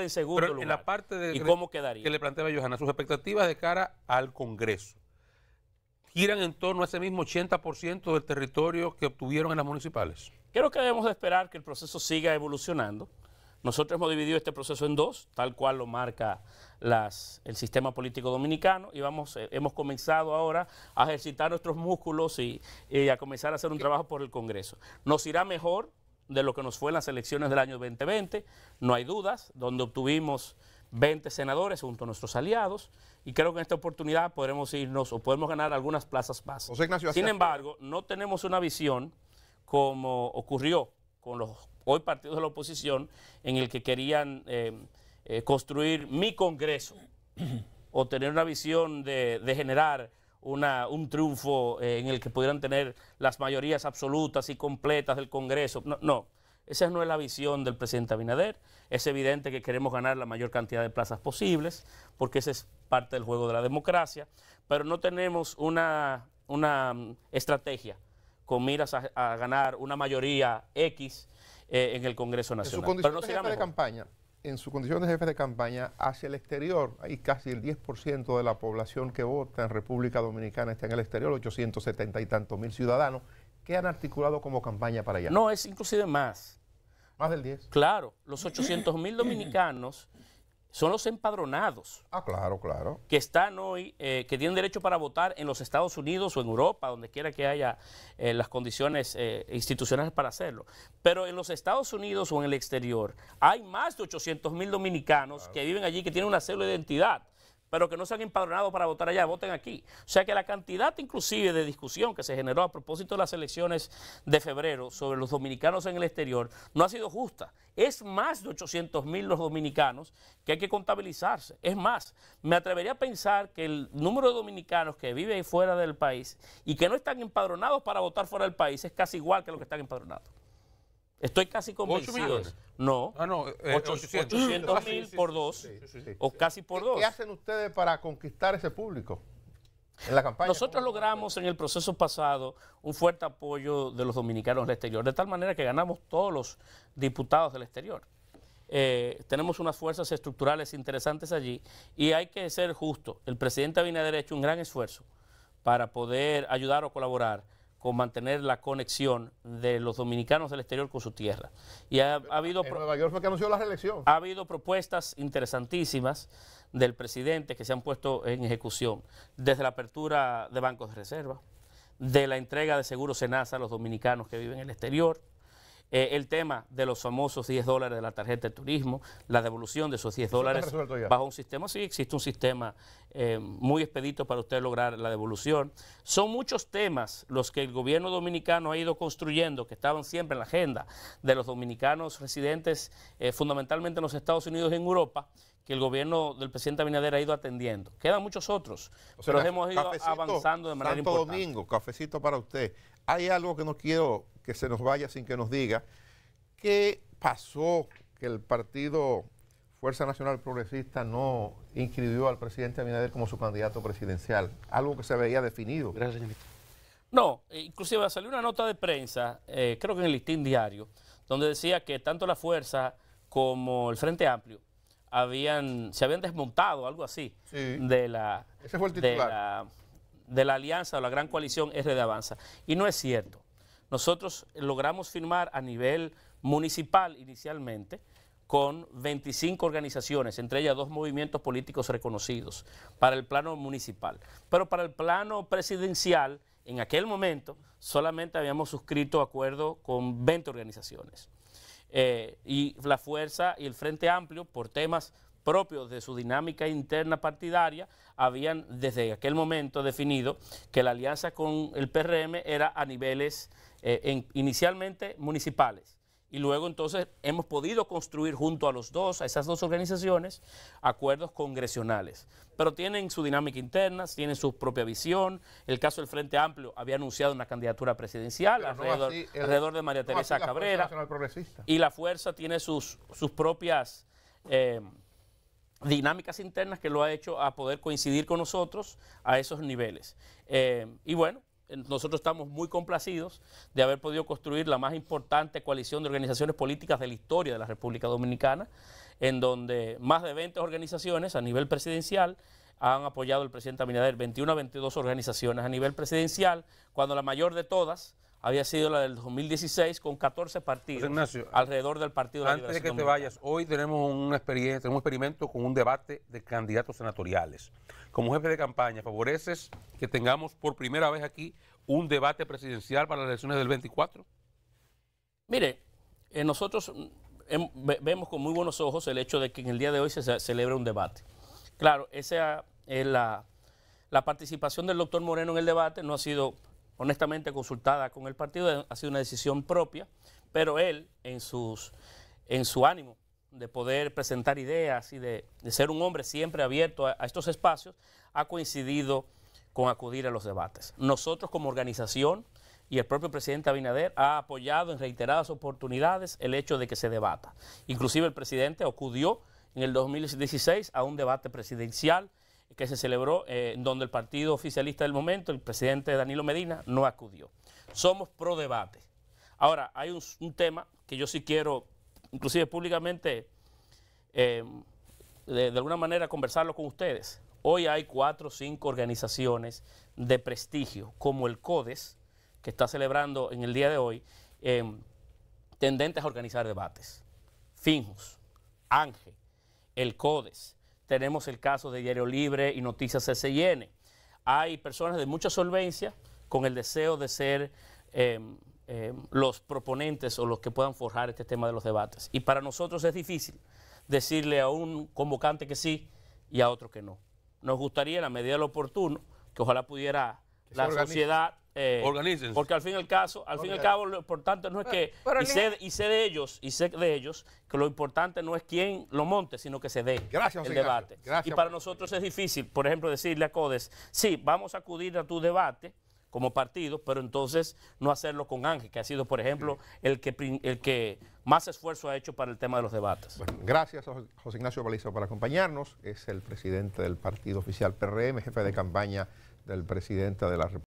Quede en la parte de, cómo quedaría? Que le planteaba Johanna, sus expectativas de cara al Congreso giran en torno a ese mismo 80% del territorio que obtuvieron en las municipales. Creo que debemos de esperar que el proceso siga evolucionando. Nosotros hemos dividido este proceso en dos, tal cual lo marca el sistema político dominicano, y vamos, eh, hemos comenzado ahora a ejercitar nuestros músculos y a comenzar a hacer un trabajo por el Congreso. Nos irá mejor de lo que nos fue en las elecciones del año 2020, no hay dudas, donde obtuvimos 20 senadores junto a nuestros aliados y creo que en esta oportunidad podremos irnos o podemos ganar algunas plazas más. Sin embargo, no tenemos una visión como ocurrió con los hoy partidos de la oposición en el que querían eh, eh, construir mi Congreso o tener una visión de generar un triunfo eh, en el que pudieran tener las mayorías absolutas y completas del Congreso. No, no, esa no es la visión del presidente Abinader. Es evidente que queremos ganar la mayor cantidad de plazas posibles, porque ese es parte del juego de la democracia, pero no tenemos una, mm, estrategia con miras a, ganar una mayoría X eh, en el Congreso Nacional. pero no se de campaña en su condición de jefe de campaña hacia el exterior. Hay casi el 10% de la población que vota en República Dominicana está en el exterior, 870 y tantos mil ciudadanos que han articulado como campaña para allá. No, es inclusive más. Más del 10. Claro, los 800 mil dominicanos son los empadronados. Ah, claro, claro. Que están hoy, eh, que tienen derecho para votar en los Estados Unidos o en Europa, donde quiera que haya eh, las condiciones eh, institucionales para hacerlo. Pero en los Estados Unidos o en el exterior hay más de 800 mil dominicanos que viven allí, que tienen una célula de identidad pero que no sean empadronados para votar allá, voten aquí. O sea que la cantidad inclusive de discusión que se generó a propósito de las elecciones de febrero sobre los dominicanos en el exterior no ha sido justa. Es más de 800 mil los dominicanos que hay que contabilizarse. Es más, me atrevería a pensar que el número de dominicanos que viven fuera del país y que no están empadronados para votar fuera del país es casi igual que los que están empadronados. Estoy casi convencido. no. Ah, no, 800 eh, mil por dos, o casi por dos. ¿Qué hacen ustedes para conquistar ese público? En la campaña. Nosotros logramos en el proceso pasado un fuerte apoyo de los dominicanos del exterior, de tal manera que ganamos todos los diputados del exterior. Eh, tenemos unas fuerzas estructurales interesantes allí y hay que ser justo. El presidente Abinader ha hecho un gran esfuerzo para poder ayudar o colaborar con mantener la conexión de los dominicanos del exterior con su tierra. Y ha, habido... Ha habido propuestas interesantísimas del presidente que se han puesto en ejecución, desde la apertura de bancos de reserva, de la entrega de seguros en a los dominicanos que viven en el exterior, eh, el tema de los famosos 10 dólares de la tarjeta de turismo, la devolución de esos 10 dólares bajo un sistema. Sí, existe un sistema eh, muy expedito para usted lograr la devolución. Son muchos temas los que el gobierno dominicano ha ido construyendo, que estaban siempre en la agenda de los dominicanos residentes eh, fundamentalmente en los Estados Unidos y en Europa, que el gobierno del presidente Abinader ha ido atendiendo. Quedan muchos otros, pero hemos ido avanzando de manera importante. Santo Domingo, cafecito para usted hay algo que no quiero que se nos vaya sin que nos diga. ¿Qué pasó que el partido Fuerza Nacional Progresista no inscribió al presidente Abinader como su candidato presidencial? Algo que se veía definido. Gracias, señorita. No, e inclusive salió una nota de prensa, eh, creo que en el listín diario, donde decía que tanto la Fuerza como el Frente Amplio habían, se habían desmontado, algo así, de la... Ese fue el titular de la alianza o la gran coalición R de Avanza. Y no es cierto. Nosotros logramos firmar a nivel municipal inicialmente con 25 organizaciones, entre ellas dos movimientos políticos reconocidos para el plano municipal. Pero para el plano presidencial, en aquel momento, solamente habíamos suscrito acuerdo con 20 organizaciones. Eh, y la Fuerza y el Frente Amplio, por temas propios de su dinámica interna partidaria, habían desde aquel momento definido que la alianza con el PRM era a niveles eh, inicialmente municipales. Y luego entonces hemos podido construir junto a los dos, a esas dos organizaciones, acuerdos congresionales. Pero tienen su dinámica interna, tienen su propia visión. El caso del Frente Amplio había anunciado una candidatura presidencial alrededor, de María Teresa Cabrera. Y la fuerza tiene sus, sus propias eh, dinámicas internas que lo ha hecho a poder coincidir con nosotros a esos niveles. Eh, y bueno, nosotros estamos muy complacidos de haber podido construir la más importante coalición de organizaciones políticas de la historia de la República Dominicana, en donde más de 20 organizaciones a nivel presidencial han apoyado al presidente Abinader, 21 a 22 organizaciones a nivel presidencial, cuando la mayor de todas había sido la del 2016 con 14 partidos alrededor del Partido de la Antes de que te vayas, hoy tenemos un experimento con un debate de candidatos senatoriales. Como jefe de campaña, ¿favoreces que tengamos por primera vez aquí un debate presidencial para las elecciones del 24? Mire, eh, nosotros mm, vemos con muy buenos ojos el hecho de que en el día de hoy se celebre un debate. Claro, esa la participación del doctor Moreno en el debate no ha sido honestamente consultada con el partido, ha sido una decisión propia, pero él en, sus, en su ánimo de poder presentar ideas y de, ser un hombre siempre abierto a, estos espacios, ha coincidido con acudir a los debates. Nosotros como organización y el propio presidente Abinader ha apoyado en reiteradas oportunidades el hecho de que se debata. Inclusive el presidente acudió en el 2016 a un debate presidencial que se celebró, eh, en donde el partido oficialista del momento, el presidente Danilo Medina, no acudió. Somos pro debate. Ahora, hay un, tema que yo sí quiero, inclusive públicamente, eh, de, alguna manera conversarlo con ustedes. Hoy hay cuatro o cinco organizaciones de prestigio, como el CODES, que está celebrando en el día de hoy, eh, tendentes a organizar debates. FINJUS, ANGE, el CODES, tenemos el caso de Diario Libre y Noticias SIN. Hay personas de mucha solvencia con el deseo de ser em, em, los proponentes o los que puedan forjar este tema de los debates. Y para nosotros es difícil decirle a un convocante que sí y a otro que no. Nos gustaría, en la medida de lo oportuno, que ojalá pudiera la sociedad. Eh, porque al fin y al caso, al fin y cabo, lo importante no es que y, sé, de ellos, y sé de ellos, que lo importante no es quién lo monte, sino que se dé el debate. y para nosotros es difícil, por ejemplo, decirle a Codes, sí, vamos a acudir a tu debate como partido, pero entonces no hacerlo con Ángel, que ha sido, por ejemplo, el, que, el que más esfuerzo ha hecho para el tema de los debates. gracias a José Ignacio Baliza por acompañarnos. Es el presidente del partido oficial PRM, jefe de campaña del presidente de la República.